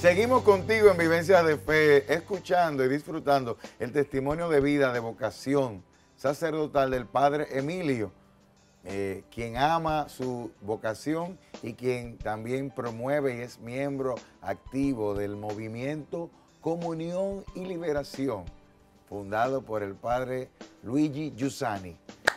Seguimos contigo en Vivencia de Fe, escuchando y disfrutando el testimonio de vida, de vocación sacerdotal del padre Emilio, eh, quien ama su vocación y quien también promueve y es miembro activo del movimiento Comunión y Liberación, fundado por el padre Luigi Giussani.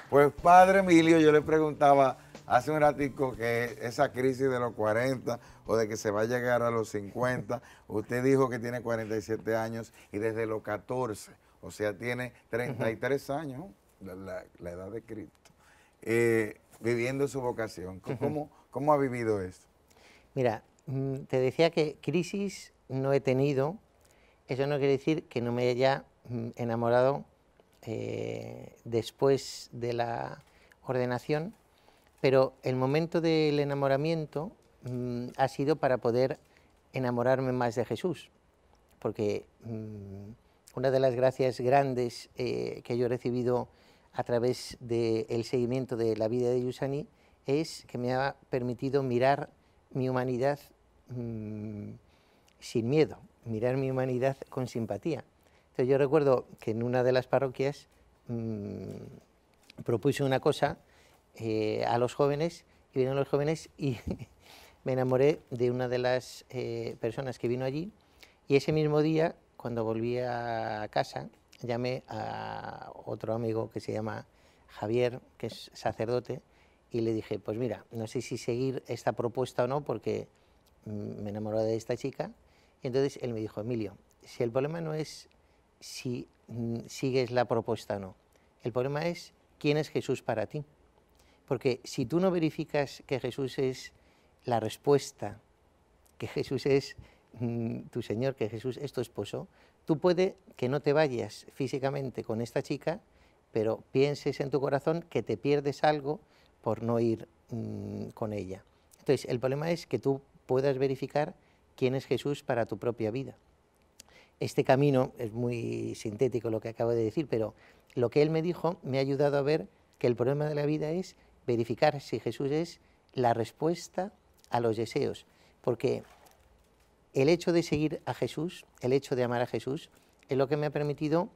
Pues padre Emilio, yo le preguntaba hace un ratico que esa crisis de los 40 o de que se va a llegar a los 50, usted dijo que tiene 47 años y desde los 14, o sea, tiene 33 años, la, edad de Cristo, eh, viviendo su vocación. ¿Cómo, ha vivido esto? Mira, mm, te decía que crisis no he tenido, eso no quiere decir que no me haya mm, enamorado eh, después de la ordenación pero el momento del enamoramiento mm, ha sido para poder enamorarme más de Jesús, porque mm, una de las gracias grandes eh, que yo he recibido a través del seguimiento de la vida de Yusani es que me ha permitido mirar mi humanidad mm, sin miedo, mirar mi humanidad con simpatía. Entonces yo recuerdo que en una de las parroquias propuse una cosa eh, a los jóvenes y vinieron los jóvenes y me enamoré de una de las eh, personas que vino allí y ese mismo día, cuando volví a casa, llamé a otro amigo que se llama Javier, que es sacerdote, y le dije, pues mira, no sé si seguir esta propuesta o no, porque mm, me enamoré de esta chica. Y entonces él me dijo, Emilio, si el problema no es si mm, sigues la propuesta o no, el problema es quién es Jesús para ti. Porque si tú no verificas que Jesús es la respuesta, que Jesús es mm, tu Señor, que Jesús es tu esposo, tú puede que no te vayas físicamente con esta chica, pero pienses en tu corazón que te pierdes algo por no ir mm, con ella. Entonces, el problema es que tú puedas verificar quién es Jesús para tu propia vida. Este camino es muy sintético lo que acabo de decir, pero lo que él me dijo me ha ayudado a ver que el problema de la vida es verificar si Jesús es la respuesta a los deseos, porque el hecho de seguir a Jesús, el hecho de amar a Jesús, es lo que me ha permitido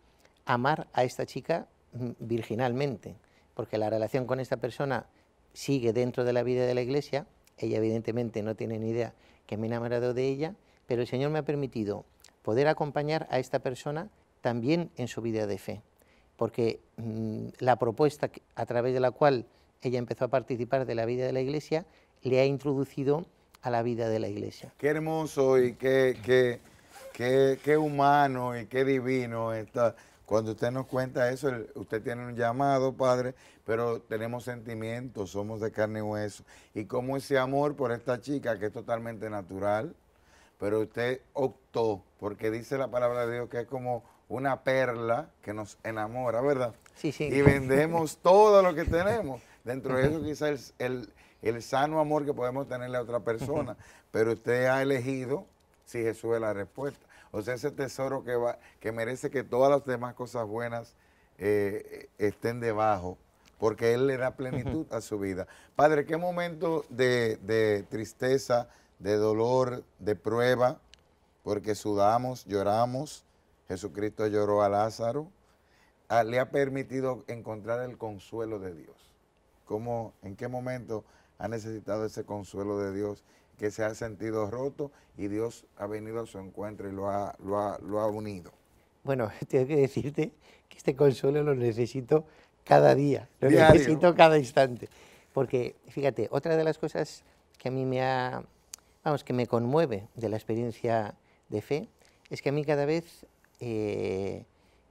amar a esta chica mm, virginalmente, porque la relación con esta persona sigue dentro de la vida de la iglesia, ella evidentemente no tiene ni idea que me he enamorado de ella, pero el Señor me ha permitido poder acompañar a esta persona también en su vida de fe, porque mm, la propuesta a través de la cual ella empezó a participar de la vida de la iglesia, le ha introducido a la vida de la iglesia. Qué hermoso y qué, qué, humano y qué divino está. Cuando usted nos cuenta eso, usted tiene un llamado, Padre, pero tenemos sentimientos, somos de carne y hueso. Y como ese amor por esta chica, que es totalmente natural, pero usted optó, porque dice la palabra de Dios que es como una perla que nos enamora, ¿verdad? Sí, sí. Y vendemos todo lo que tenemos. Dentro de eso quizás el, el, sano amor que podemos tenerle a otra persona, pero usted ha elegido si Jesús es la respuesta. O sea, ese tesoro que, va, que merece que todas las demás cosas buenas eh, estén debajo, porque Él le da plenitud a su vida. Padre, ¿qué momento de, tristeza, de dolor, de prueba? Porque sudamos, lloramos. Jesucristo lloró a Lázaro. Ah, le ha permitido encontrar el consuelo de Dios cómo, en qué momento ha necesitado ese consuelo de Dios, que se ha sentido roto y Dios ha venido a su encuentro y lo ha, lo ha, lo ha unido. Bueno, tengo que decirte que este consuelo lo necesito cada día, lo necesito cada instante. Porque, fíjate, otra de las cosas que a mí me ha, vamos, que me conmueve de la experiencia de fe, es que a mí cada vez eh,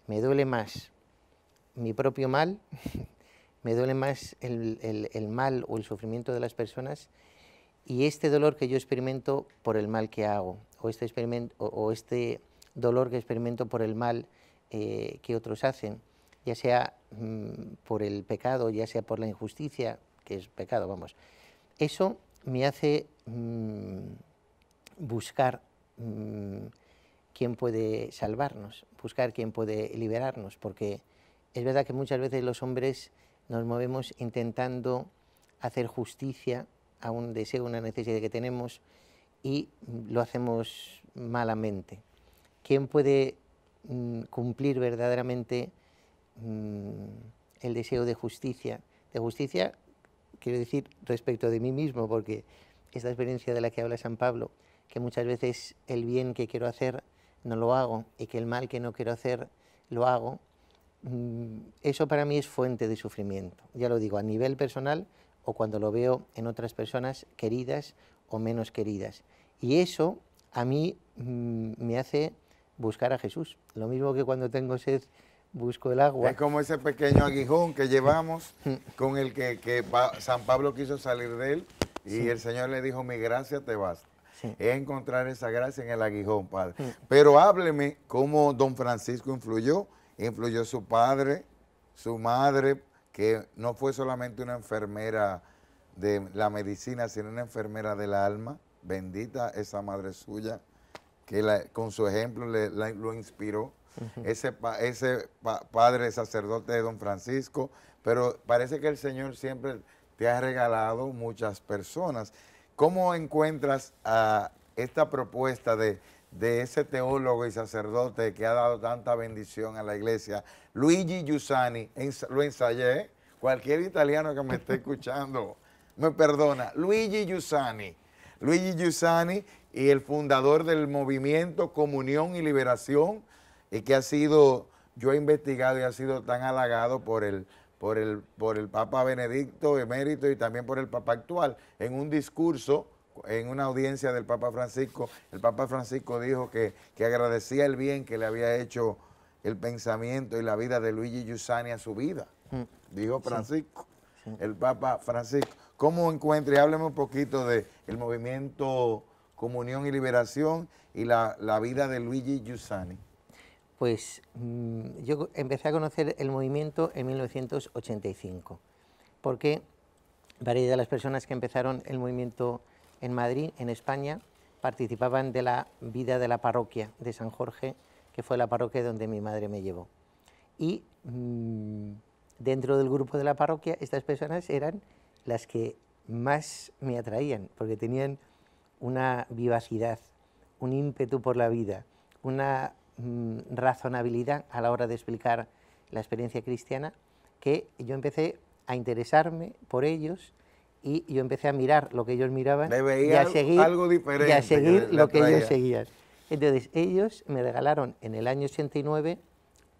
me duele más mi propio mal me duele más el, mal o el sufrimiento de las personas y este dolor que yo experimento por el mal que hago, o este, este dolor que experimento por el mal eh, que otros hacen, ya sea mm, por el pecado, ya sea por la injusticia, que es pecado, vamos. Eso me hace mm, buscar mm, quién puede salvarnos, buscar quién puede liberarnos, porque es verdad que muchas veces los hombres nos movemos intentando hacer justicia a un deseo, una necesidad que tenemos y lo hacemos malamente. ¿Quién puede mm, cumplir verdaderamente mm, el deseo de justicia? De justicia, quiero decir, respecto de mí mismo, porque esta experiencia de la que habla San Pablo, que muchas veces el bien que quiero hacer no lo hago y que el mal que no quiero hacer lo hago, Mm, eso para mí es fuente de sufrimiento. Ya lo digo, a nivel personal o cuando lo veo en otras personas queridas o menos queridas. Y eso a mí mm, me hace buscar a Jesús. Lo mismo que cuando tengo sed busco el agua. Es como ese pequeño aguijón que llevamos mm. con el que, San Pablo quiso salir de él y el Señor le dijo, mi gracia te basta. Es encontrar esa gracia en el aguijón, Padre. Pero hábleme cómo don Francisco influyó influyó su padre, su madre, que no fue solamente una enfermera de la medicina, sino una enfermera del alma. Bendita esa madre suya, que con su ejemplo le, lo inspiró. Ese, padre sacerdote de don Francisco, pero parece que el Señor siempre te ha regalado muchas personas. ¿Cómo encuentras a esta propuesta de de ese teólogo y sacerdote que ha dado tanta bendición a la iglesia, Luigi Giussani, lo ensayé, cualquier italiano que me esté escuchando, me perdona, Luigi Giussani, Luigi Giussani y el fundador del movimiento Comunión y Liberación, y que ha sido, yo he investigado y ha sido tan halagado por el, por el, por el Papa Benedicto emérito y también por el Papa actual, en un discurso en una audiencia del Papa Francisco, el Papa Francisco dijo que, agradecía el bien que le había hecho el pensamiento y la vida de Luigi Giussani a su vida, mm. dijo Francisco, el Papa Francisco. ¿Cómo encuentra? Y hábleme un poquito del el movimiento Comunión y Liberación y la, vida de Luigi Giussani. Pues mm, yo empecé a conocer el movimiento en 1985, porque varias de las personas que empezaron el movimiento en Madrid, en España, participaban de la vida de la parroquia de San Jorge, que fue la parroquia donde mi madre me llevó. Y mm, dentro del grupo de la parroquia, estas personas eran las que más me atraían, porque tenían una vivacidad, un ímpetu por la vida, una mm, razonabilidad a la hora de explicar la experiencia cristiana, que yo empecé a interesarme por ellos y yo empecé a mirar lo que ellos miraban y a seguir, algo diferente a seguir lo que ellos seguían. Entonces, ellos me regalaron en el año 89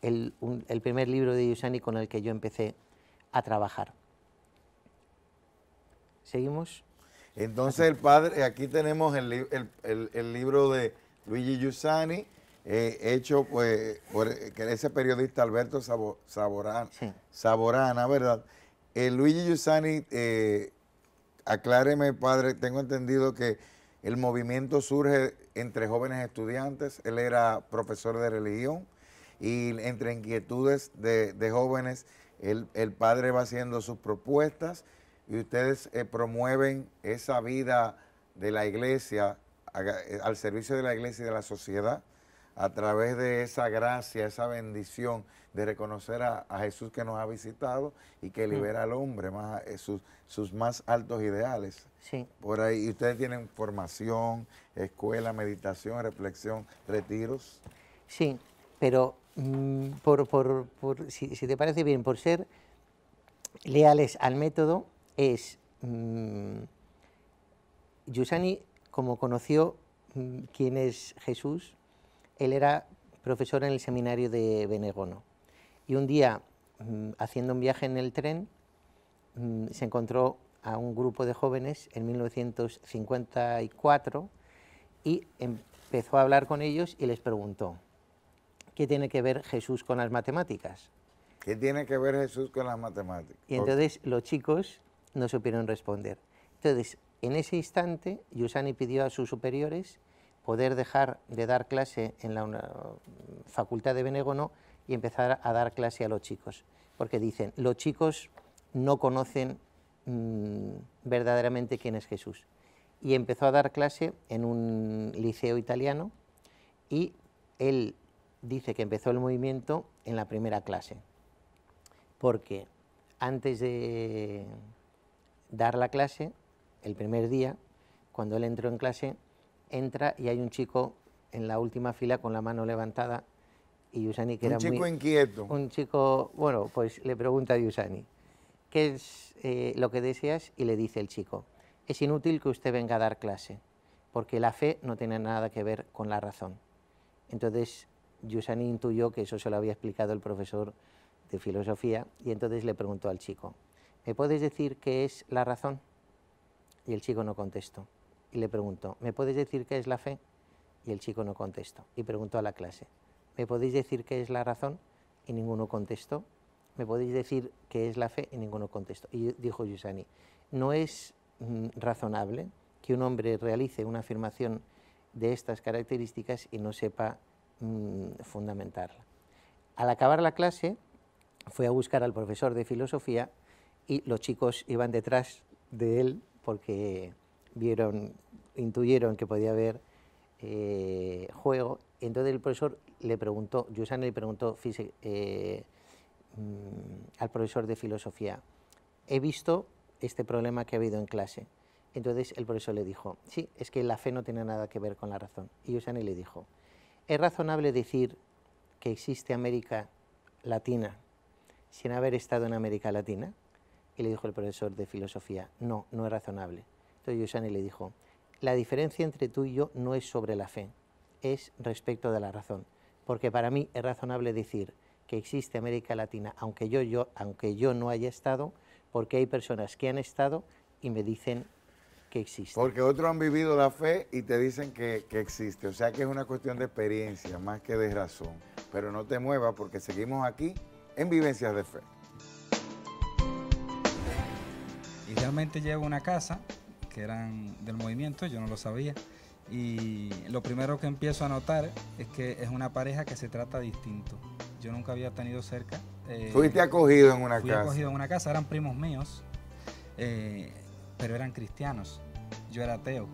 el, el primer libro de Yusani con el que yo empecé a trabajar. ¿Seguimos? Entonces, el padre, aquí tenemos el, el, el libro de Luigi Yusani, eh, hecho pues, por ese periodista Alberto Sabor, Saborana, Saborana, ¿verdad? Eh, Luigi Yusani eh, acláreme, padre, tengo entendido que el movimiento surge entre jóvenes estudiantes, él era profesor de religión y entre inquietudes de, jóvenes, el padre va haciendo sus propuestas y ustedes eh, promueven esa vida de la iglesia, eh, al servicio de la iglesia y de la sociedad a través de esa gracia, esa bendición de reconocer a, Jesús que nos ha visitado y que mm. libera al hombre más eh, sus, sus más altos ideales. Sí. Por ahí, ustedes tienen formación, escuela, meditación, reflexión, retiros. Sí, pero mm, por, si, te parece bien, por ser leales al método, es mm, Yusani, como conoció quién es Jesús, él era profesor en el seminario de Benegono. Y un día, mm, haciendo un viaje en el tren, mm, se encontró a un grupo de jóvenes en 1954 y empezó a hablar con ellos y les preguntó, ¿qué tiene que ver Jesús con las matemáticas? ¿Qué tiene que ver Jesús con las matemáticas? Y entonces los chicos no supieron responder. Entonces, en ese instante, Yusani pidió a sus superiores poder dejar de dar clase en la facultad de Benegono y empezar a dar clase a los chicos, porque dicen, los chicos no conocen mm, verdaderamente quién es Jesús. Y empezó a dar clase en un liceo italiano y él dice que empezó el movimiento en la primera clase, porque antes de dar la clase, el primer día, cuando él entró en clase, entra y hay un chico en la última fila con la mano levantada y Yusani que un chico inquieto. Un chico, bueno, pues le pregunta a Yusani, ¿qué es eh, lo que deseas? Y le dice el chico, es inútil que usted venga a dar clase, porque la fe no tiene nada que ver con la razón. Entonces Yusani intuyó que eso se lo había explicado el profesor de filosofía y entonces le preguntó al chico, ¿me puedes decir qué es la razón? Y el chico no contestó y le preguntó ¿me podéis decir qué es la fe? Y el chico no contestó. Y preguntó a la clase, ¿me podéis decir qué es la razón? Y ninguno contestó. ¿Me podéis decir qué es la fe? Y ninguno contestó. Y dijo Yusani, no es mm, razonable que un hombre realice una afirmación de estas características y no sepa mm, fundamentarla. Al acabar la clase, fue a buscar al profesor de filosofía y los chicos iban detrás de él porque vieron, intuyeron que podía haber eh, juego. Entonces el profesor le preguntó, Yusana le preguntó eh, mm, al profesor de filosofía, he visto este problema que ha habido en clase. Entonces el profesor le dijo, sí, es que la fe no tiene nada que ver con la razón. Y Yusani le dijo, ¿es razonable decir que existe América Latina sin haber estado en América Latina? Y le dijo el profesor de filosofía, no, no es razonable. Entonces le dijo, la diferencia entre tú y yo no es sobre la fe, es respecto de la razón, porque para mí es razonable decir que existe América Latina, aunque yo, yo, aunque yo no haya estado, porque hay personas que han estado y me dicen que existe. Porque otros han vivido la fe y te dicen que, existe, o sea que es una cuestión de experiencia más que de razón, pero no te muevas porque seguimos aquí en Vivencias de Fe. Y realmente llevo una casa que eran del movimiento, yo no lo sabía. Y lo primero que empiezo a notar es que es una pareja que se trata distinto. Yo nunca había tenido cerca. Eh, Fuiste acogido en una fui acogido en una casa, eran primos míos, eh, pero eran cristianos. Yo era ateo.